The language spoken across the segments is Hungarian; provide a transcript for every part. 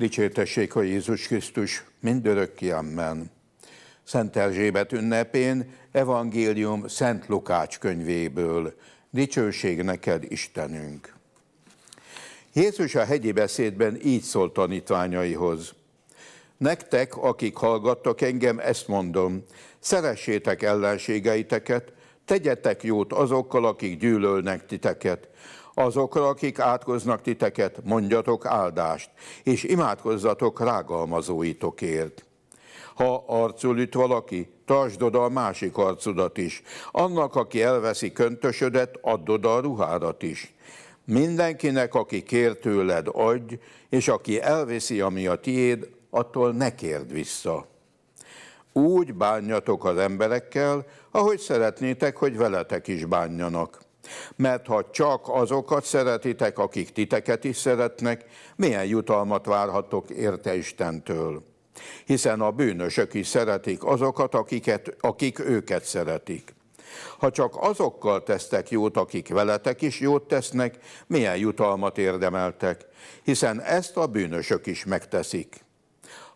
Dicsértessék a Jézus Krisztus, mindörökké Amen. Szent Erzsébet ünnepén evangélium Szent Lukács könyvéből. Dicsőség neked, Istenünk! Jézus a hegyi beszédben így szólt tanítványaihoz. Nektek, akik hallgattak engem, ezt mondom, szeressétek ellenségeiteket, tegyetek jót azokkal, akik gyűlölnek titeket, azokra, akik átkoznak titeket, mondjatok áldást, és imádkozzatok rágalmazóitokért. Ha arcul üt valaki, tartsd oda a másik arcudat is. Annak, aki elveszi köntösödet, add oda a ruhádat is. Mindenkinek, aki kér tőled, adj, és aki elviszi, ami a tiéd, attól ne kérd vissza. Úgy bánjatok az emberekkel, ahogy szeretnétek, hogy veletek is bánjanak mert ha csak azokat szeretitek, akik titeket is szeretnek, milyen jutalmat várhatok érte Istentől? Hiszen a bűnösök is szeretik azokat, akiket, akik őket szeretik. Ha csak azokkal tesztek jót, akik veletek is jót tesznek, milyen jutalmat érdemeltek, hiszen ezt a bűnösök is megteszik.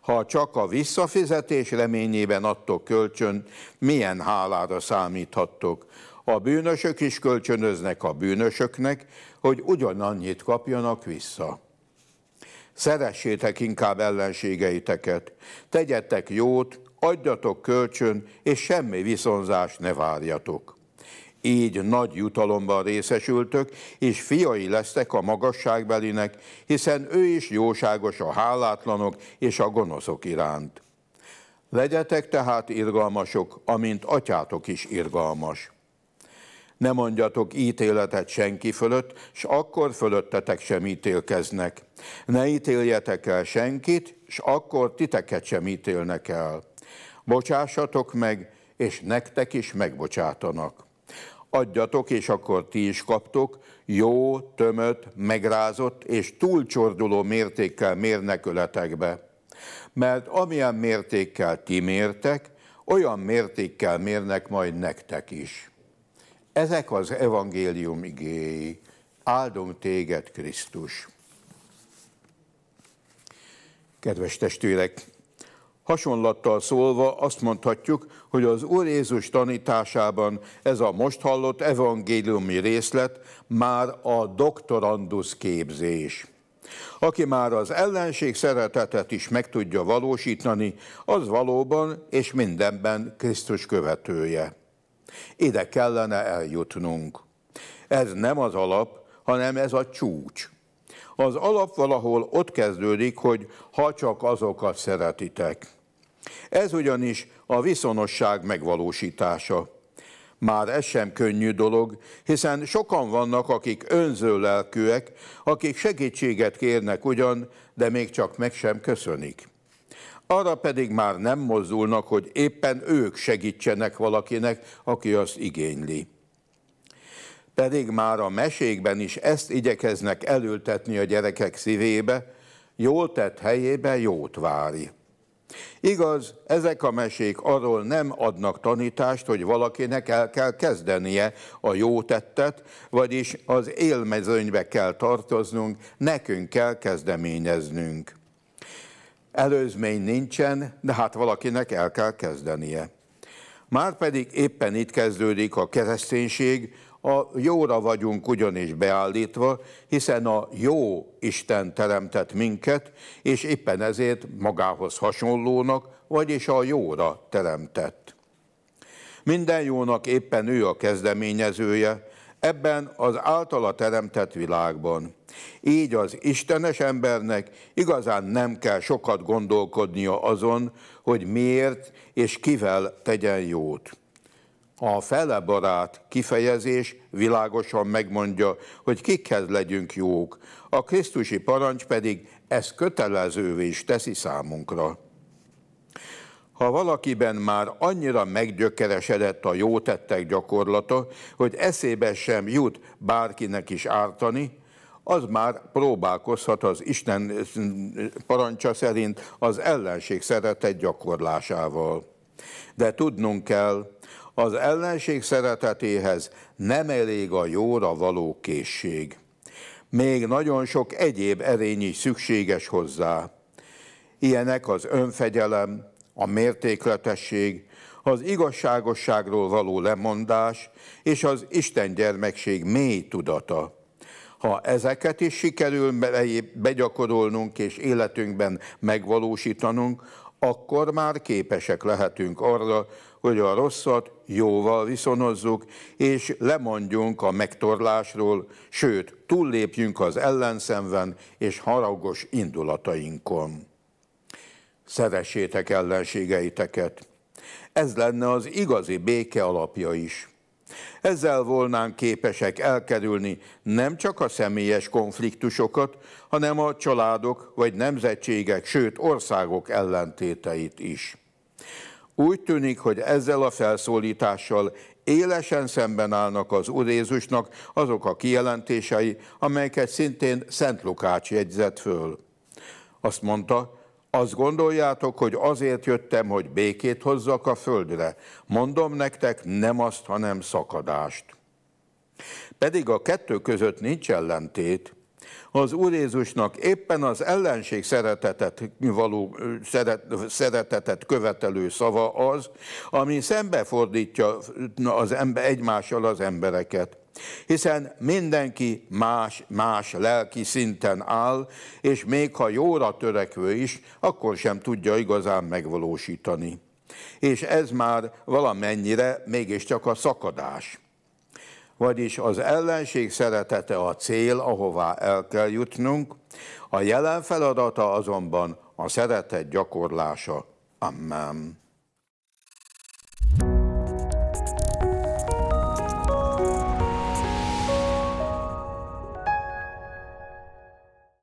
Ha csak a visszafizetés reményében adtok kölcsön, milyen hálára számíthattok? A bűnösök is kölcsönöznek a bűnösöknek, hogy ugyanannyit kapjanak vissza. Szeressétek inkább ellenségeiteket, tegyetek jót, adjatok kölcsön, és semmi viszonzást ne várjatok. Így nagy jutalomban részesültök, és fiai lesztek a magasságbelinek, hiszen ő is jóságos a hálátlanok és a gonoszok iránt. Legyetek tehát irgalmasok, amint atyátok is irgalmas ne mondjatok ítéletet senki fölött, s akkor fölöttetek sem ítélkeznek. Ne ítéljetek el senkit, s akkor titeket sem ítélnek el. Bocsássatok meg, és nektek is megbocsátanak. Adjatok, és akkor ti is kaptok, jó, tömött, megrázott és túlcsorduló mértékkel mérnek öletekbe. Mert amilyen mértékkel ti mértek, olyan mértékkel mérnek majd nektek is. Ezek az evangélium igéi. Áldom téged, Krisztus! Kedves testvérek, hasonlattal szólva azt mondhatjuk, hogy az Úr Jézus tanításában ez a most hallott evangéliumi részlet már a doktorandusz képzés. Aki már az ellenség szeretetet is meg tudja valósítani, az valóban és mindenben Krisztus követője. Ide kellene eljutnunk. Ez nem az alap, hanem ez a csúcs. Az alap valahol ott kezdődik, hogy ha csak azokat szeretitek. Ez ugyanis a viszonosság megvalósítása. Már ez sem könnyű dolog, hiszen sokan vannak, akik önző lelkűek, akik segítséget kérnek ugyan, de még csak meg sem köszönik arra pedig már nem mozdulnak, hogy éppen ők segítsenek valakinek, aki azt igényli. Pedig már a mesékben is ezt igyekeznek elültetni a gyerekek szívébe, jól tett helyébe jót vári. Igaz, ezek a mesék arról nem adnak tanítást, hogy valakinek el kell kezdenie a jó tettet, vagyis az élmezőnybe kell tartoznunk, nekünk kell kezdeményeznünk előzmény nincsen, de hát valakinek el kell kezdenie. Márpedig éppen itt kezdődik a kereszténység, a jóra vagyunk ugyanis beállítva, hiszen a jó Isten teremtett minket, és éppen ezért magához hasonlónak, vagyis a jóra teremtett. Minden jónak éppen ő a kezdeményezője, ebben az általa teremtett világban. Így az istenes embernek igazán nem kell sokat gondolkodnia azon, hogy miért és kivel tegyen jót. A fele barát kifejezés világosan megmondja, hogy kikhez legyünk jók, a krisztusi parancs pedig ezt kötelezővé is teszi számunkra. Ha valakiben már annyira meggyökeresedett a jótettek gyakorlata, hogy eszébe sem jut bárkinek is ártani, az már próbálkozhat az Isten parancsa szerint az ellenség szeretet gyakorlásával. De tudnunk kell, az ellenség szeretetéhez nem elég a jóra való készség. Még nagyon sok egyéb erény is szükséges hozzá. Ilyenek az önfegyelem, a mértékletesség, az igazságosságról való lemondás és az Isten gyermekség mély tudata. Ha ezeket is sikerül begyakorolnunk és életünkben megvalósítanunk, akkor már képesek lehetünk arra, hogy a rosszat jóval viszonozzuk, és lemondjunk a megtorlásról, sőt, túllépjünk az ellenszenven és haragos indulatainkon. Szeressétek ellenségeiteket! Ez lenne az igazi béke alapja is. Ezzel volnánk képesek elkerülni nem csak a személyes konfliktusokat, hanem a családok vagy nemzetségek, sőt országok ellentéteit is. Úgy tűnik, hogy ezzel a felszólítással élesen szemben állnak az Úr Jézusnak azok a kijelentései, amelyeket szintén Szent Lukács jegyzett föl. Azt mondta, azt gondoljátok, hogy azért jöttem, hogy békét hozzak a földre. Mondom nektek, nem azt, hanem szakadást. Pedig a kettő között nincs ellentét. Az Úr Jézusnak éppen az ellenség szeretetet, való, szeret, szeretetet követelő szava az, ami szembefordítja az ember, egymással az embereket. Hiszen mindenki más, más lelki szinten áll, és még ha jóra törekvő is, akkor sem tudja igazán megvalósítani. És ez már valamennyire mégiscsak a szakadás. Vagyis az ellenség szeretete a cél, ahová el kell jutnunk, a jelen feladata azonban a szeretet gyakorlása. Amen.